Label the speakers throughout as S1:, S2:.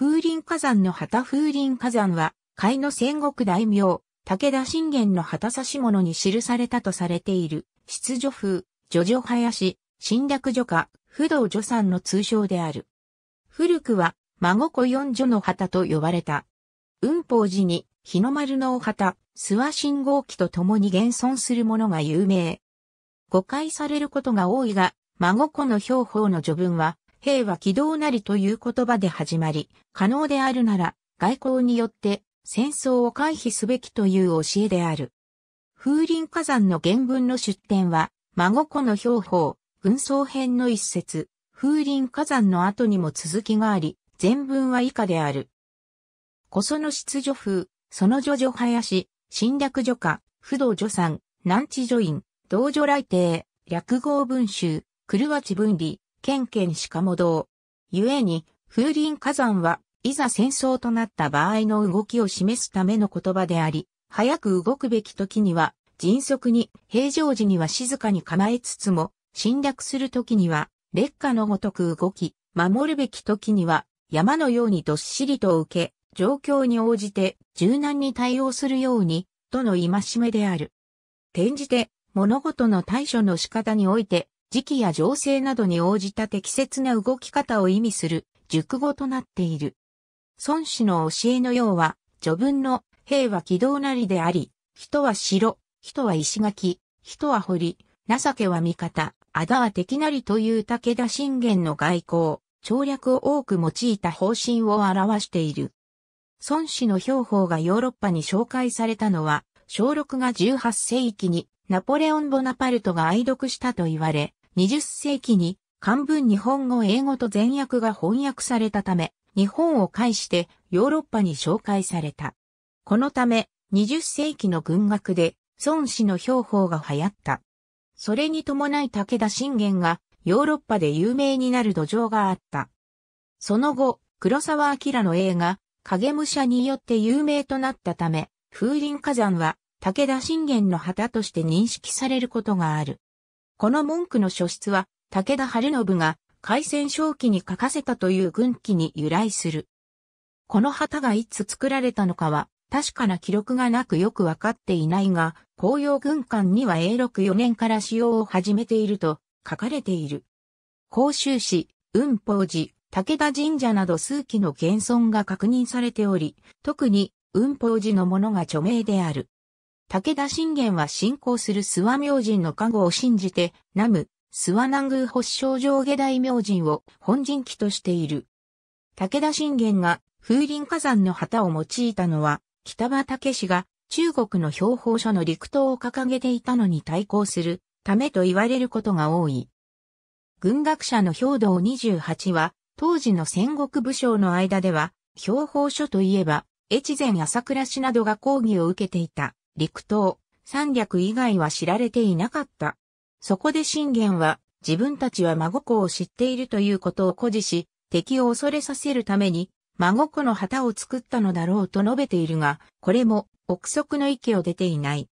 S1: 風林火山の旗風林火山は、海の戦国大名、武田信玄の旗差し物に記されたとされている、出女風、女女林、侵略女家、不動女さんの通称である。古くは、孫子四女の旗と呼ばれた。雲宝寺に、日の丸のお旗、諏訪信号機と共に現存するものが有名。誤解されることが多いが、孫子の標法の序文は、兵は軌道なりという言葉で始まり、可能であるなら、外交によって戦争を回避すべきという教えである。風林火山の原文の出典は、孫子の兵法、軍曹編の一節、風林火山の後にも続きがあり、全文は以下である。こその秩序風、その叙々林、侵略除化、不動助産、南地助院、道助来帝、略号文集、狂わち分離、ンしかもゆ故に、風林火山は、いざ戦争となった場合の動きを示すための言葉であり、早く動くべき時には、迅速に、平常時には静かに構えつつも、侵略する時には、劣化のごとく動き、守るべき時には、山のようにどっしりと受け、状況に応じて柔軟に対応するように、との戒めである。転じて、物事の対処の仕方において、時期や情勢などに応じた適切な動き方を意味する熟語となっている。孫子の教えの要は、序文の兵は軌道なりであり、人は城、人は石垣、人は堀、情けは味方、あだは敵なりという武田信玄の外交、調略を多く用いた方針を表している。孫子の標法がヨーロッパに紹介されたのは、小6が18世紀にナポレオン・ボナパルトが愛読したと言われ、20世紀に漢文日本語英語と全訳が翻訳されたため、日本を介してヨーロッパに紹介された。このため、20世紀の軍学で孫子の標法が流行った。それに伴い武田信玄がヨーロッパで有名になる土壌があった。その後、黒沢明の映画、影武者によって有名となったため、風林火山は武田信玄の旗として認識されることがある。この文句の書出は、武田晴信が、開戦正期に書かせたという軍記に由来する。この旗がいつ作られたのかは、確かな記録がなくよくわかっていないが、紅葉軍艦には永禄4年から使用を始めていると書かれている。甲州市、雲宝寺、武田神社など数基の現存が確認されており、特に雲宝寺のものが著名である。武田信玄は信仰する諏訪明神の加護を信じて、南無、諏訪南宮星祥上下大明神を本陣記としている。武田信玄が風林火山の旗を用いたのは、北場武氏が中国の標本書の陸東を掲げていたのに対抗するためと言われることが多い。軍学者の兵道28は、当時の戦国武将の間では、標本書といえば、越前朝倉氏などが抗議を受けていた。陸東、三略以外は知られていなかった。そこで信玄は、自分たちは孫子を知っているということを誇示し、敵を恐れさせるために、孫子の旗を作ったのだろうと述べているが、これも、憶測の域を出ていない。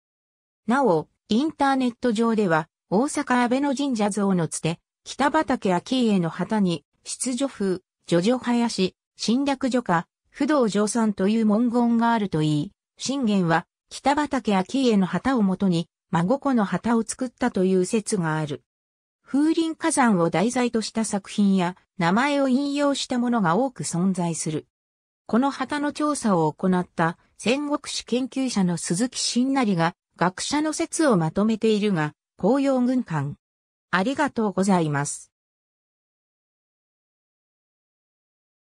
S1: なお、インターネット上では、大阪安倍の神社像のつて、北畠明家の旗に、出女風、女女林、侵略女家、不動女産という文言があるといい、信玄は、北畠秋家の旗をもとに、孫子の旗を作ったという説がある。風林火山を題材とした作品や名前を引用したものが多く存在する。この旗の調査を行った戦国史研究者の鈴木新成が学者の説をまとめているが、紅葉軍艦。ありがとうございます。